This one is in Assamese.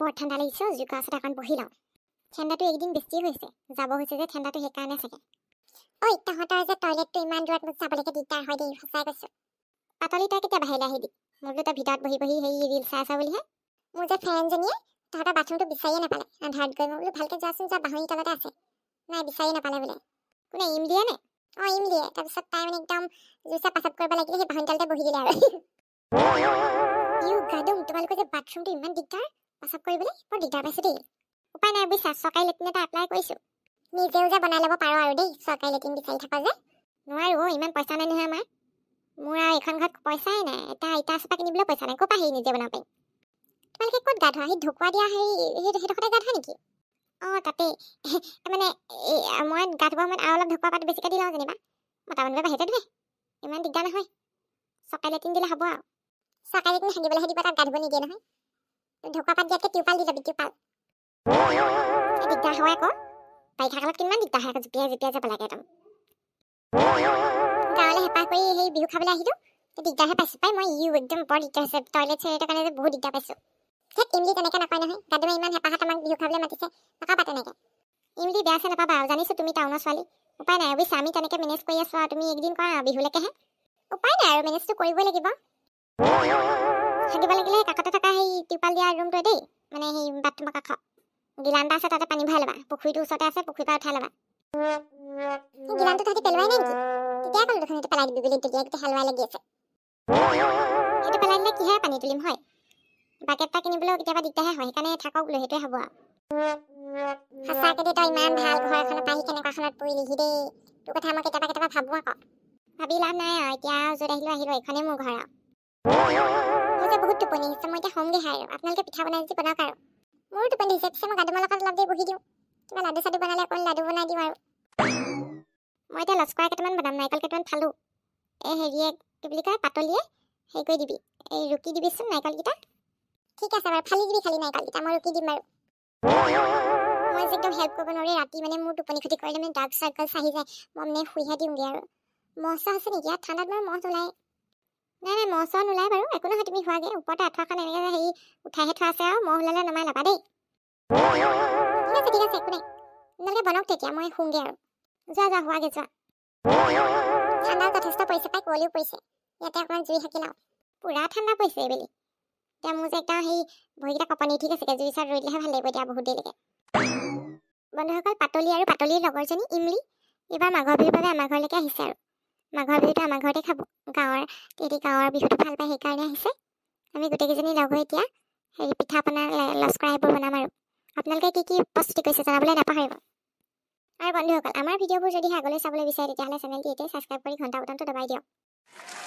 বৰ ঠাণ্ডা লাগিছে অ' জুইকুৰা ওচৰত এখন বহি লওঁ ঠাণ্ডাটো এইকেইদিন বেছি হৈছে যাব হৈছে যে ঠাণ্ডাটো সেইকাৰণে চাগে ঐ তহঁতৰ যে টয়লেটটো ইমান দূৰত মোক চাবলৈকে দিগদাৰ হয় দেই সঁচাই কৈছোঁ পাতলি তই কেতিয়া বাহিৰলৈ আহিবি মোৰ বোলো তই ভিতৰত বহি বহি হেৰি ৰীল চাই আছা বুলিহে মোৰ যে ফ্ৰেণ্ডজনীয়ে তহঁতৰ বাথৰুমটো বিচাৰিয়ে নাপালে আন্ধাৰত গৈ মই বোলো ভালকৈ যোৱাচোন যা বাঁহনি তলতে আছে নাই বিচাৰিয়ে নাপালে বোলে কোনে ইম দিয়ে নে অঁ ইম দিয়ে তাৰপিছত তাই মানে একদম জুইচা পাছাপ কৰিব লাগিলে সেই বাঁহনি তলতে বহি দিলে আৰু ইউ গাদম তোমালোকৰ যে বাথৰুমটো ইমান দিগদাৰ প্ৰস্ৰাৱ কৰিবলৈ বৰ দিগদাৰ পাইছোঁ দেই উপায় নাই বুজিছা চৰকাৰী লেট্ৰিন এটা এপ্লাই কৰিছোঁ নিজেও যে বনাই ল'ব পাৰোঁ আৰু দেই চৰকাৰী লেট্ৰিন বিচাৰি থাকোঁ যে নোৱাৰো ইমান পইচা নাই নহয় আমাৰ মোৰ আৰু এইখন ঘৰত পইচাই নাই এটা আইতা চাপা কিনিবলৈ পইচা নাই ক'ৰ পৰা হেৰি নিজে বনাব পাৰিম তোমালোকে ক'ত গা ধোৱা সেই ঢকুৱা দিয়া সেই সেইডোখৰতে গা ধোৱা নেকি অঁ তাতেই তাৰমানে মই গা ধোৱা সময়ত আৰু অলপ ঢকুৱা পাত বেছিকৈ দি লওঁ যেনিবা মতা মানুহে বাহিৰতে ধুৱে ইমান দিগদাৰ নহয় চৰকাৰী লেট্ৰিন দিলে হ'ব আৰু চৰকাৰী লেট্ৰিন হাগিবলৈহে দিব তাত গা ধুব নিদিয়ে নহয় ঢকা পাত দিয়াতকৈ টিউপাল দি যাবি টিউপাল এই দিগদাৰ হয় আকৌ বাৰিষা কালত কিমান দিগদাৰ হয় আকৌ জুপিয়াই জুপিয়াই যাব লাগে একদম গাঁৱলৈ হেঁপাহ কৰি সেই বিহু খাবলৈ আহিলোঁ দিগদাৰহে পাইছোঁ পাই মই ইউ একদম বৰ দিগদাৰ হৈছে টয়লেট চয়লেটৰ কাৰণে বহুত দিগদাৰ পাইছোঁ হেক ইমলি তেনেকৈ নাপায় নহয় গাদুমে ইমান হেঁপাহত আমাক বিহু খাবলৈ মাতিছে নাকাবা তেনেকৈ ইমলি বেয়া চেয়া নাপাবা আৰু জানিছোঁ তুমি টাউনৰ ছোৱালী উপায় নাই অবশ্যে আমি তেনেকৈ মেনেজ কৰি আছোঁ আৰু তুমি এইকেইদিন কৰা বিহুলৈকেহে উপায় নাই আৰু মেনেজটো কৰিবই লাগিব থাকিব লাগিলে কাষতে থকা সেই টিউপাল দিয়া ৰুমটোৱে দেই মানে সেই বাথৰুমৰ কাষ গিলান এটা আছে তাতে পানী ভৰাই ল'বা পুখুৰীটো ওচৰতে আছে পুখুৰীৰ পৰা উঠাই ল'বা গিলানটো থাকি পেলোৱাই নাই নেকি তেতিয়া ক'লো দেখোন এইটো পেলাই দিবি বুলি তেতিয়া গোটেই হেলোৱাই লাগি আছে সেইটো পেলাই দিলে কিহে পানী তুলিম হয় বাকেট এটা কিনিবলৈও কেতিয়াবা দিগদাৰহে হয় সেইকাৰণে থাকক বোলো সেইটোৱে হ'ব আৰু সঁচাকৈ তই ইমান ভাল ঘৰ এখনত পাহি কেনেকুৱা এখনত পৰিলিহি দেই তোৰ কথা মই কেতিয়াবা কেতিয়াবা ভাবোঁ আকৌ ভাবি লাভ নাই আৰু এতিয়া য'ত আহিলোঁ আহিলোঁ এইখনেই মোৰ ঘৰ আৰু মোৰ যে বহুত টোপনি আহিছে মই এতিয়া হোমগৈ হাৰ আৰু আপোনালোকে পিঠা বনাই যদি বনাওক আৰু মোৰ টোপনি দিছে পিছে মই গাদুমলৰ কাৰণে অলপ দেৰি বহি দিওঁ কিবা লাডু চাডু বনালে অকণ লাডু বনাই দিওঁ আৰু মই এতিয়া লস্কৰা কেইটামান বনাম নাৰিকল কেইটামান ফালোঁ এই হেৰিয়ে কি বুলি কয় পাতলিয়ে হেৰি কৰি দিবি এই ৰুকি দিবিচোন নাৰিকলকেইটা ঠিক আছে বাৰু ফালি দিবি খালি নাৰিকলকেইটা মই ৰুকি দিম বাৰু মই যে একদম হেল্প কৰিব নোৱাৰি ৰাতি মানে মোৰ টোপনি ক্ষতি কৰিলে মানে ডাৰ্ক চাৰ্কলছ আহি যায় মই মানে শুইহে দিওঁগৈ আৰু মহ চহ আছে নেকি ইয়াত ঠাণ্ডাত মই মহ ওলায় নাই নাই মহ চহ নোলাই বাৰু একো নহয় তুমি হোৱাগে ওপৰতে আঁঠুৱাখন এনেকে হেৰি উঠাইহে থোৱা আছে আৰু মহ ওলালে নমাই ল'বা দেই ঠিক আছে ঠিক আছে একো নাই তোমালোকে বনাওক তেতিয়া মই শুংগে আৰু যোৱা যোৱা হোৱাগৈ যোৱা ঠাণ্ডা যথেষ্ট পৰিছে পাই কুঁৱলীও পৰিছে ইয়াতে অকণমান জুই থাকি লওঁ পূৰা ঠাণ্ডা পৰিছে এইবেলি এতিয়া মোৰ যে একদম সেই ভৰিকেইটা কপনি ঠিক আছে জুই চাত ৰৈ দিলেহে ভাল লাগিব এতিয়া বহুত দেৰিলৈকে বন্ধুসকল পাতলি আৰু পাতলিৰ লগৰজনী ইমলি এইবাৰ মাঘৰ বিহুৰ বাবে আমাৰ ঘৰলৈকে আহিছে আৰু মাঘৰ বিহুটো আমাৰ ঘৰতে খাব গাঁৱৰ তেহেঁতি গাঁৱৰ বিহুটো ভাল পায় সেইকাৰণে আহিছে আমি গোটেইকেইজনী লগ হৈ এতিয়া হেৰি পিঠা পনা লস্কৰা সেইবোৰ বনাম আৰু আপোনালোকে কি কি প্ৰস্তুতি কৰিছে জনাবলৈ নাপাহৰিব আৰু বন্ধুসকল আমাৰ ভিডিঅ'বোৰ যদিহে আগলৈ চাবলৈ বিচাৰে তেতিয়াহ'লে চেনেলটি এতিয়াই ছাবস্ক্ৰাইব কৰি ঘণ্টা বটনটো দবাই দিয়ক